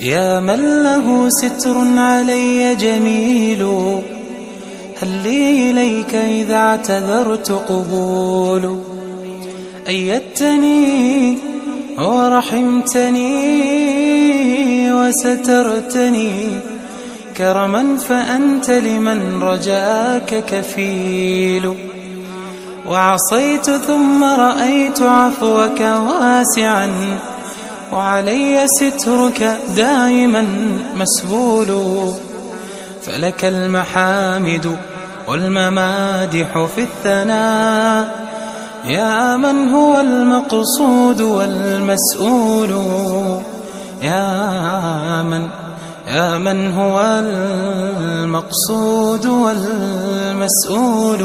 يا من له ستر علي جميل هل لي إليك إذا اعتذرت قبول أيدتني ورحمتني وسترتني كرما فأنت لمن رجاك كفيل وعصيت ثم رأيت عفوك واسعا وعلي سترك دائما مسبول فلك المحامد والممادح في الثناء يا من هو المقصود والمسؤول يا من يا من هو المقصود والمسؤول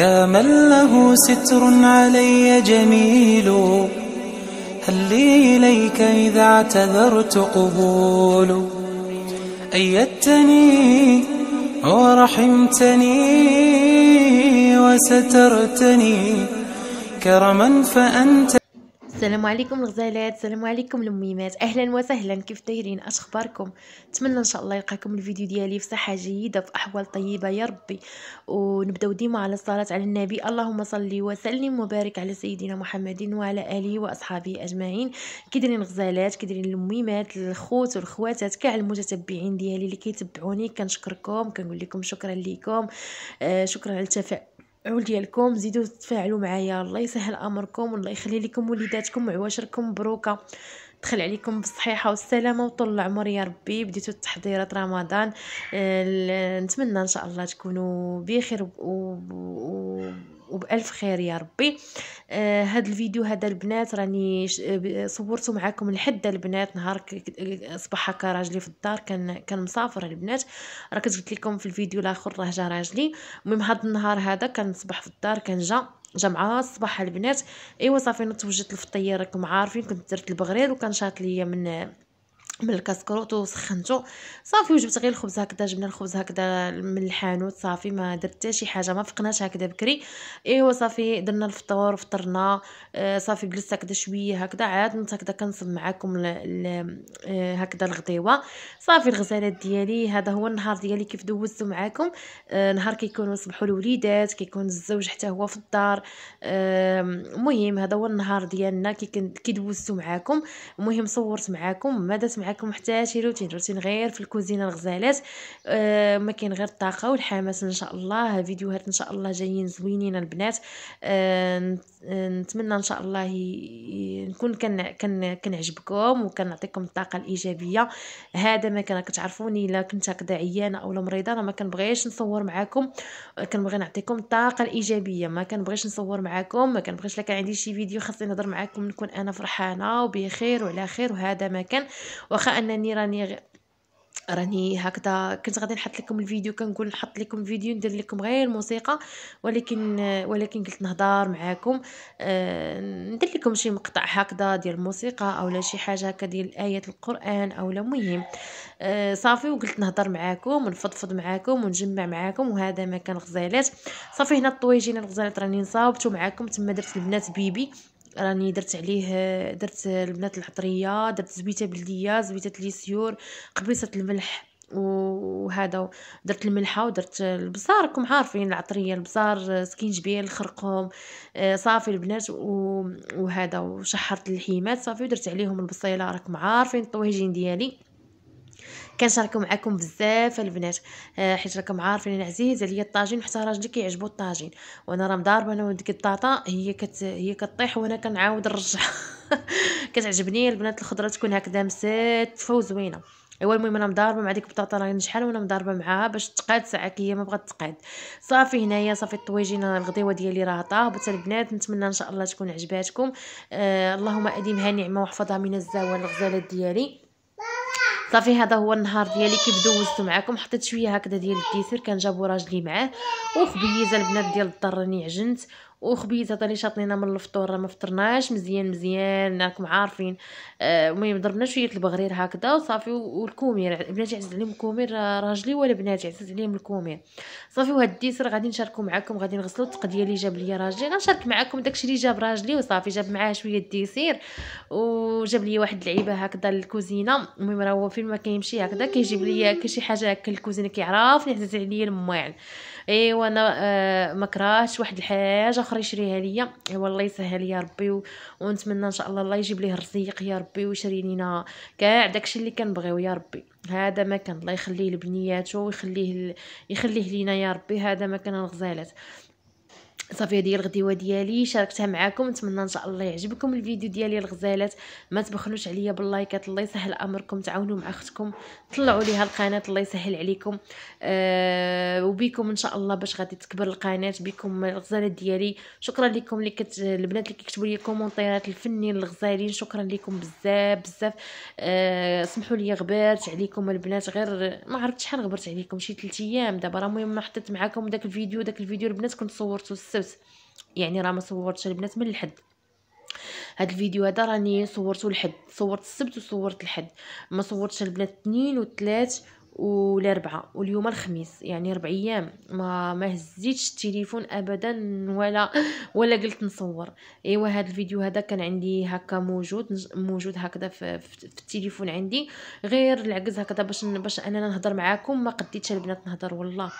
يا من له ستر علي جميل هل لي إليك إذا اعتذرت قبول أيدتني ورحمتني وسترتني كرما فأنت السلام عليكم الغزالات السلام عليكم الميمات اهلا وسهلا كيف دايرين اش اخباركم نتمنى ان شاء الله يلقاكم الفيديو ديالي في صحه جيده في احوال طيبه يا ربي ونبداو ديما على الصلاه على النبي اللهم صل وسلم وبارك على سيدنا محمد وعلى اله واصحابه اجمعين دايرين الغزالات دايرين الميمات الخوت والخواتات كاع المتتبعين ديالي اللي كيتبعوني كنشكركم كنقول لكم شكرا لكم آه شكرا على التفاعل عول ديالكم زيدوا تفاعلوا معايا الله يسهل امركم والله يخلي لكم وليداتكم وعواشركم مبروكه دخل عليكم بالصحيحه والسلامه وطول العمر يا ربي بديتوا تحضيرات رمضان آه، نتمنى ان شاء الله تكونوا بخير و... و... وبالف خير يا ربي آه هاد الفيديو هذا البنات راني آه، صورته معكم لحد البنات نهار صباح هكا راجلي في الدار كان كان مسافر البنات راه قلت لكم في الفيديو الاخر راه جا راجلي المهم هاد النهار هذا كان صباح في الدار كان جا جا مع الصباح البنات ايوا صافي انا توجدت راكم عارفين كنت درت البغرير وكان شاط ليا من من الكاسكروت وسخنته صافي وجبت غير الخبز هكذا جبنا الخبز هكذا من الحانوت صافي ما درت حتى شي حاجه ما فقناش هكذا بكري ايوا صافي درنا الفطور فطرنا آه صافي جلست هكذا شويه هكذا عاد نتا هكذا كنصب معكم آه، هكذا الغديوه صافي الغزالات ديالي هذا هو النهار ديالي كيف دوزته معكم آه نهار كيكونوا صبحوا الوليدات كيكون الزوج حتى هو في الدار المهم هذا هو النهار ديالنا كي دوزتو معكم المهم صورت معكم ما دات معكم حتى شي روتين غير في الكوزينه الغزالات أه ما كاين غير الطاقه والحماس ان شاء الله فيديوهات ان شاء الله جايين زوينين البنات أه نتمنى ان شاء الله نكون كن كن كنعجبكم وكنعطيكم الطاقه الايجابيه هذا ما كان كتعرفوني الا كنت هكذا عيانه اولا مريضه انا ما كنبغيش نصور معاكم كنبغي نعطيكم الطاقه الايجابيه ما كنبغيش نصور معاكم ما كنبغيش لك كان عندي شي فيديو خاصني نهضر معاكم نكون انا فرحانه وبخير وعلى خير وهذا ما كان واخا انني راني راني هكذا كنت غادي نحط لكم الفيديو كنقول نحط لكم فيديو ندير لكم غير الموسيقى ولكن ولكن قلت نهضر معاكم آه، ندير لكم شي مقطع هكذا ديال الموسيقى اولا شي حاجه هكا ديال ايات القران اولا مهم آه، صافي وقلت نهضر معاكم ونفضفض معاكم ونجمع معاكم وهذا مكان غزالات صافي هنا الطويجين الغزالات راني نصاوبتو معاكم تما درت البنات بيبي راني درت عليه درت البنات العطريه درت زبيته بلديه زبيته ليسيور قبيصه الملح وهذا درت الملحه ودرت البزار راكم عارفين العطريه البزار سكينجبير الخرقوم صافي البنات وهذا وشحرت الحيمات صافي ودرت عليهم البصيله راكم عارفين الطويجين ديالي كنشارك معكم بزاف البنات آه، حيت راكم عارفين انا عزيز عليا الطاجين حتى راجلي كيعجبو الطاجين وانا راه مضاربه انا وديك الطاطا هي كت هي كطيح وانا كنعاود نرجعها كتعجبني البنات الخضره تكون هكذا مساتفه وزوينه ايوا المهم انا مضاربه مع ديك البطاطا راني شحال وانا مضاربه معاها باش تقاد ساعه كي هي ما بغات تقاد صافي هنايا صافي الطويجين الغديوه ديالي راه طابت البنات نتمنى ان شاء الله تكون عجباتكم آه اللهم اديمها نعمه واحفظها من الزوال الغزالات ديالي صافي هذا هو النهار ديالي كيف دوزتو معكم حطيت شويه هكذا ديال الديسير كان جابو راجلي معاه وخبيزه البنات ديال الدار راني عجنت وخبيزه طاني شاطنينا من الفطور راه ما فطرناش مزيان مزيان راكم عارفين آه، المهم آه ضربنا شويه البغرير هكذا وصافي والكومير بناتي عزيز عليهم الكومير راجلي ولا بناتي عزيز عليهم الكومير صافي وهاد الديسر غادي نشاركو معكم غادي نغسلو التقديه اللي جاب ليا راجلي غنشارك معكم داكشي اللي جاب راجلي وصافي جاب معاه شويه الديسير وجاب لي واحد اللعيبه هكذا للكوزينه المهم راه هو فين ما كيمشي هكذا كيجيب ليا كشي حاجه هكا الكوزينه كيعرفني عزيز عليا الماعن ايوا انا آه مكرهش واحد الحاجه اخرى يشريها ليا ايوا الله يسهل يا ربي ونتمنى ان شاء الله الله يجيب ليه الرزيق يا ربي ويشري لينا كاع داكشي اللي كنبغيو يا ربي هذا ما كان الله يخليه لبنياتو ويخليه ال... يخليه لينا يا ربي هذا ما كان الغزالات صافي هذه هي الغديوه ديالي شاركتها معكم نتمنى ان شاء الله يعجبكم الفيديو ديالي الغزالات ما تبخلوش عليا باللايكات الله يسهل امركم تعاونوا مع اختكم طلعوا ليها القناه الله يسهل عليكم آه وبيكم ان شاء الله باش غادي تكبر القناه بكم الغزالات ديالي شكرا لكم اللي كت... البنات اللي كيكتبوا لي كومونتيرات الفنين الغزالين شكرا لكم بزاف بزاف آه سمحوا لي غبرت عليكم البنات غير ما عرفت شحال غبرت عليكم شي 3 ايام دابا راه المهم حطيت معكم داك الفيديو داك الفيديو البنات كنت صورته الشمس يعني راه ما صورتش البنات من الحد هاد الفيديو هذا راني صورته لحد صورت السبت وصورت لحد ما صورتش البنات اثنين وثلاث والاربعاء واليوم الخميس يعني ربع ايام ما ما هزيتش التليفون ابدا ولا ولا قلت نصور ايوا هذا الفيديو هذا كان عندي هكا موجود موجود هكذا في, في التليفون عندي غير العكز هكذا باش باش انا نهضر معاكم ما قديتش البنات نهضر والله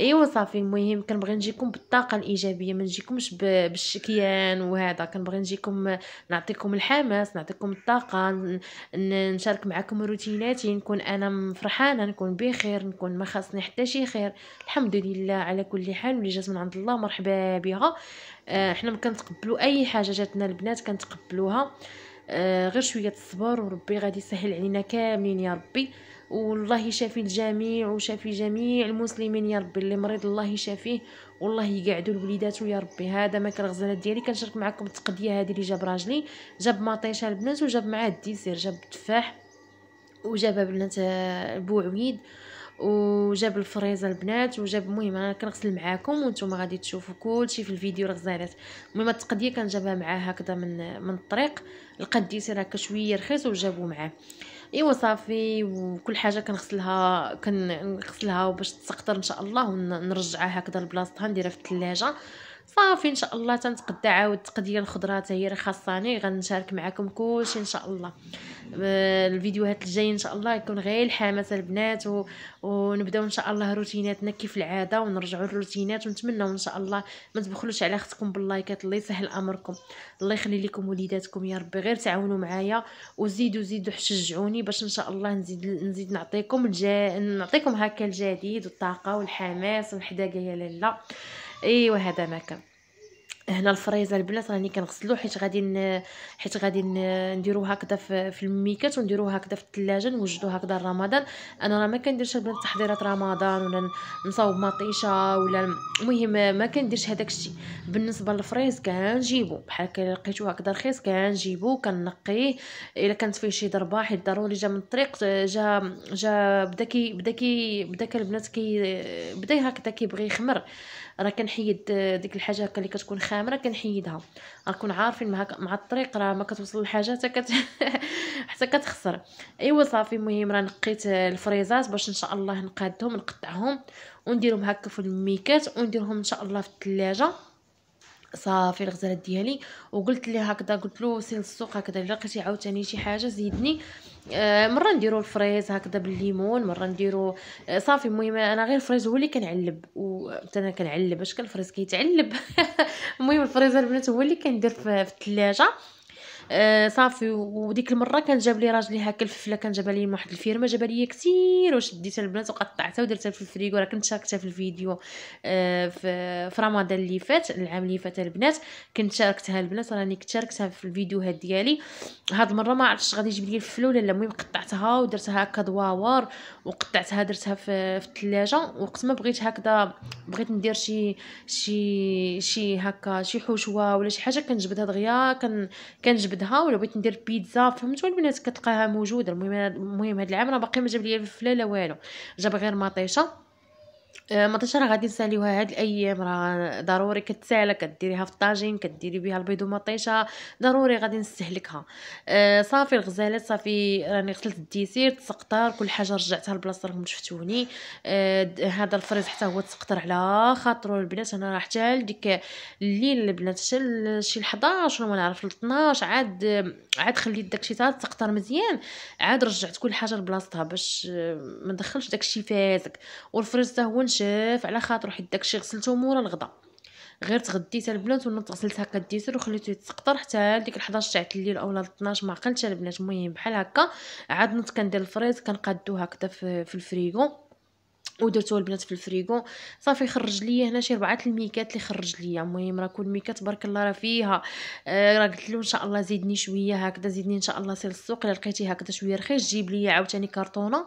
ايوا صافي المهم كنبغي نجيكم بالطاقه الايجابيه ما نجيكمش بالشكيان وهذا كنبغي نجيكم نعطيكم الحماس نعطيكم الطاقه نشارك معكم روتيناتي نكون انا فرحانه نكون بخير نكون ما خاصني حتى شي خير الحمد لله على كل حال واللي جات من عند الله مرحبا بها آه حنا كنتقبلوا اي حاجه جاتنا البنات كنتقبلوها آه، غير شويه الصبر وربي غادي يسهل علينا كاملين يا ربي والله يشافي الجميع وشافي جميع المسلمين يا ربي اللي مريض الله يشافيه والله يقعدوا الوليدات يا ربي هذا ماكل الغزالات ديالي كنشارك معكم التقديه هذه اللي جاب راجلي جاب مطيشه البنات وجاب معاه الديسير جاب التفاح وجاب بنات بو عويد وجاب الفريزه البنات وجاب المهم انا كنغسل معاكم وانتم غادي تشوفوا كلشي في الفيديو الغزالات المهم التقديه كنجابها معاه هكذا من من الطريق القديس راه كشويه رخيص وجابوه معاه ايوا صافي وكل حاجه كنغسلها كنغسلها باش تسقطر ان شاء الله ونرجعها هكذا لبلاصتها نديرها في الثلاجه صافي ان شاء الله تنتقدا عاود التقديه الخضره حتى هي خاصاني غنشارك معكم كلشي ان شاء الله آه، الفيديوهات الجايه ان شاء الله يكون غير الحماس البنات و... ونبداو ان شاء الله روتيناتنا كيف العاده ونرجعوا للروتينات ونتمنوا ان شاء الله ما تبخلوش على اختكم باللايكات الله يسهل امركم الله يخلي لكم وليداتكم يا ربي غير تعاونوا معايا وزيدوا زيدوا شجعوني باش ان شاء الله نزيد نزيد نعطيكم الجا... نعطيكم هكا الجديد والطاقه والحماس والحداقه يا لاله ايوا هذا ما كان هنا الفريزر البنات راني كنغسلو حيت غادي حيت غادي نديرو هكذا في الميكات ونديرو هكذا في الثلاجه نوجدو هكذا رمضان انا راه ما كنديرش البنات تحضيرات رمضان ولا نصاوب مطيشه ولا المهم ما كنديرش هذاك الشيء بالنسبه للفريز كنجيبو بحال لقيتو هكذا رخيص كنجيبو كنقيه الا كانت فيه شي ضربه حيت ضروري جا من الطريق جا جا بدا كي بدا كي بدا البنات كي بدا هكذا كيبغي يخمر راه كنحيد ديك الحاجه هكا اللي كتكون خامره كنحيدها غنكون عارفين مع مع الطريق راه ما كتوصل الحاجه حتى كت حتى كتخسر ايوا صافي المهم راه نقيت الفريزات باش ان شاء الله نقادهم نقطعهم ونديرهم هكا في الميكات ونديرهم ان شاء الله في الثلاجه صافي الغزالات ديالي وقلت ليه هكذا قلت له سير للسوق هكذا الا لقيتي عاوتاني شي حاجه زيدني آه مره نديرو الفريز هكذا بالليمون مره نديرو آه، صافي المهم انا غير الفريز هو اللي كنعلب وحتى انا كنعلب اش كان الفريز كيتعلب المهم الفريز البنات هو اللي كندير في الثلاجه آه صافي وديك المره كان جاب لي راجلي هكا الفلفله كان جابها لي من واحد الفيرما جابها لي كثير وشديتها البنات وقطعتها ودرتها في الفريغو راه كنت شاركتها في الفيديو آه في, في رمضان اللي فات العام اللي فات البنات كنت شاركتها البنات راني كنت شاركتها في الفيديوهات ديالي هاد المره ما عرفتش غادي يجيب لي الفلفله ولا لا المهم قطعتها ودرتها هكا دواور وقطعتها درتها في, في الثلاجه وقت ما بغيت هكذا بغيت ندير شي شي شي هكا شي حشوه ولا شي حاجه كنجبدها دغيا كن كنجبد نرفدها ولا بغيت ندير بيتزا فهمتوا البنات كتلقاها موجوده المهم المهم هاد العام راه باقي ما جاب لي الفله لا والو جاب غير مطيشه آه، ما راه غادي نساليوها هاد الايام راه ضروري كتسالى كديريها في الطاجين كديري بها البيض ومطيشه ضروري غادي نستهلكها آه، صافي الغزالات صافي راني غسلت الديسير تسقطر كل حاجه رجعتها لبلاصتها راكم شفتوني آه، هذا الفريز حتى هو تسقطر على خاطرو البنات انا راه حتى ديك الليل البنات حتى شي 11 ولا ما نعرف 12 عاد عاد خليت داكشي تاع تسقطر مزيان عاد رجعت كل حاجه لبلاصتها باش ما ندخلش داكشي فاسك والفريز حتى هو نشاف على خاطرو حيت داكشي غسلته مورا الغدا غير تغديت البنات ونط هكا الديسر وخليته يتسقطر حتى ديك 11 تاع الليل اولا 12 ما عقلتش البنات المهم بحال هكا عاد نط كندير الفريز كنقادو هكذا في, الفريغو ودرتو البنات في الفريغو صافي خرج ليا هنا شي ربعه الميكات اللي خرج ليا المهم راه كل ميكات تبارك الله راه فيها آه، راه قلت له ان شاء الله زيدني شويه هكذا زيدني ان شاء الله سير السوق الا لقيتي هكذا شويه رخيص جيب ليا عاوتاني كرتونه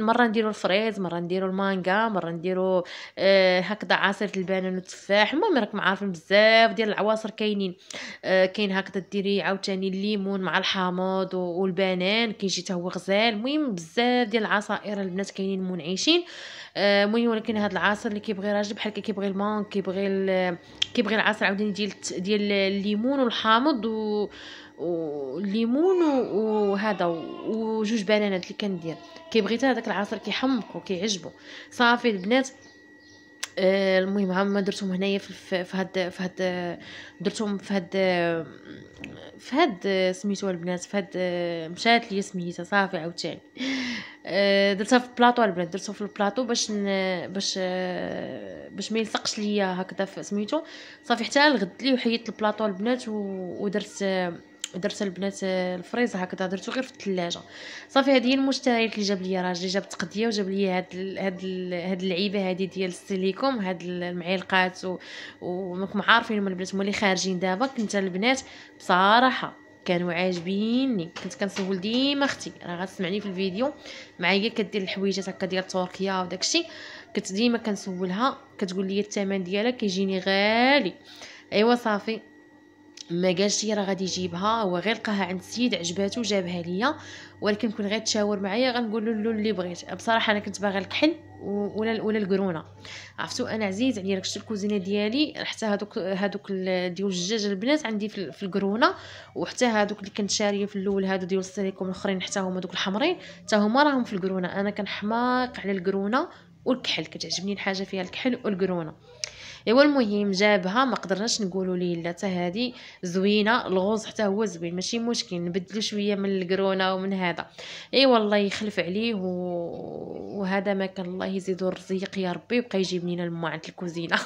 مرة نديرو الفريز مرة نديرو المانجا مرة نديرو آه هكذا عصير البنان والتفاح المهم راكم عارفين بزاف ديال العواصر كاينين آه كاين هكذا ديري عاوتاني الليمون مع الحامض والبنان كيجي حتى هو غزال المهم بزاف ديال العصائر البنات كاينين منعشين آه، المهم آه ولكن هذا العصير اللي كيبغي راجل بحال كيبغي المانك كيبغي كيبغي العصير عاوتاني ديال ديال الليمون والحامض و والليمون وهذا وجوج بنانات اللي كندير كيبغي حتى هذاك العصير كيحمقو كيعجبو صافي البنات آه المهم هما درتهم هنايا في هاد في هاد درتهم في هاد في هاد سميتو البنات في هاد مشات لي سميتها صافي عاوتاني آه درتها في البلاطو البنات درتها في البلاطو باش ن... باش آه، باش ما يلصقش ليا هكذا سميتو صافي حتى الغد لي وحيدت البلاطو البنات ودرت آه، درت البنات آه، الفريز هكذا درتو غير في الثلاجه صافي هذه هي المشتريات اللي جاب لي راجلي جاب تقديه وجاب لي هاد هاد هاد اللعيبه هذه ديال السيليكوم هاد المعلقات وماكم عارفين هما البنات هما اللي خارجين دابا كنت البنات بصراحه كانوا عاجبيني كنت كنسول ديما اختي راه غتسمعني في الفيديو معايا كدير الحويجات هكا ديال تركيا وداكشي كنت ديما كنسولها كتقول لي الثمن ديالها كيجيني غالي ايوا صافي ما قالش لي راه غادي يجيبها هو غير لقاها عند السيد عجباتو جابها ليا ولكن كون غيتشاور معايا غنقول له اللي بغيت بصراحه انا كنت باغا الكحل ولا ولا القرونه عرفتوا انا عزيز عليا داكشي الكوزينه ديالي حتى هادوك هادوك ديال الدجاج البنات عندي في, في القرونه وحتى هادوك اللي كنت شاريه في الاول هادو ديال السيليكوم الاخرين حتى هما دوك الحمرين حتى هما راهم في القرونه انا كنحماق على القرونه والكحل كتعجبني الحاجه فيها الكحل والقرونه ايوا المهم جابها ما قدرناش نقولوا ليه لا حتى هذه زوينه الغوز حتى هو زوين ماشي مشكل نبدلو شويه من الكرونه ومن هذا ايوا الله يخلف عليه و... وهذا ما كان الله يزيدو الرزيق يا ربي يبقى يجيب لينا الماء عند الكوزينه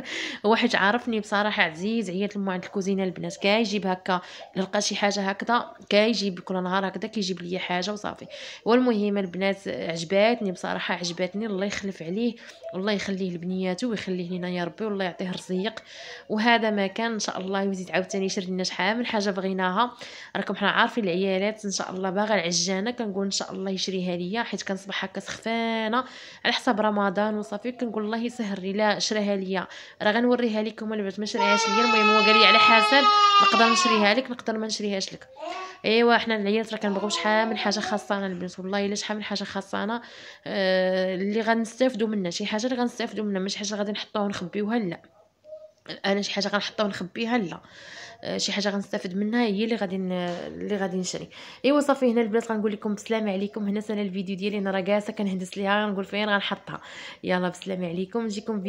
واحد عرفني بصراحه عزيز عيات الماء الكوزينه البنات كيجيب هكا لقى شي حاجه هكذا كيجيب كل نهار هكذا كيجيب لي حاجه وصافي والمهم البنات عجباتني بصراحه عجباتني الله يخلف عليه والله يخليه لبنياتو ويخليه لينا يا ربي بخير والله يعطيه رزيق وهذا ما كان ان شاء الله يزيد عاوتاني يشري لنا شحال من حاجه بغيناها راكم حنا عارفين العيالات ان شاء الله باغا العجانه كنقول ان شاء الله يشريها ليا حيت كنصبح هكا سخفانه على حساب رمضان وصافي كنقول الله يسهل لا شراها ليا راه غنوريها لكم البنات ما شريهاش ليا المهم هو قال لي على حسب نقدر نشريها لك نقدر ما نشريهاش لك ايوا حنا العيالات راه كنبغيو شحال من حاجه خاصه انا البنات والله الا شحال من حاجه خاصه انا آه اللي غنستافدوا منها شي حاجه اللي غنستافدوا منها ماشي حاجه غادي نحطوها ونخبيوها لا انا شي حاجه غنحطها ونخبيها لا آه، شي حاجه غنستافد منها هي اللي غادي اللي غادي نشري ايوا صافي هنا البنات غنقول لكم بالسلامه عليكم هنا سالا الفيديو ديالي انا راه جالسه كنهندس ليها غنقول فين غنحطها يلا بالسلامه عليكم نجيكم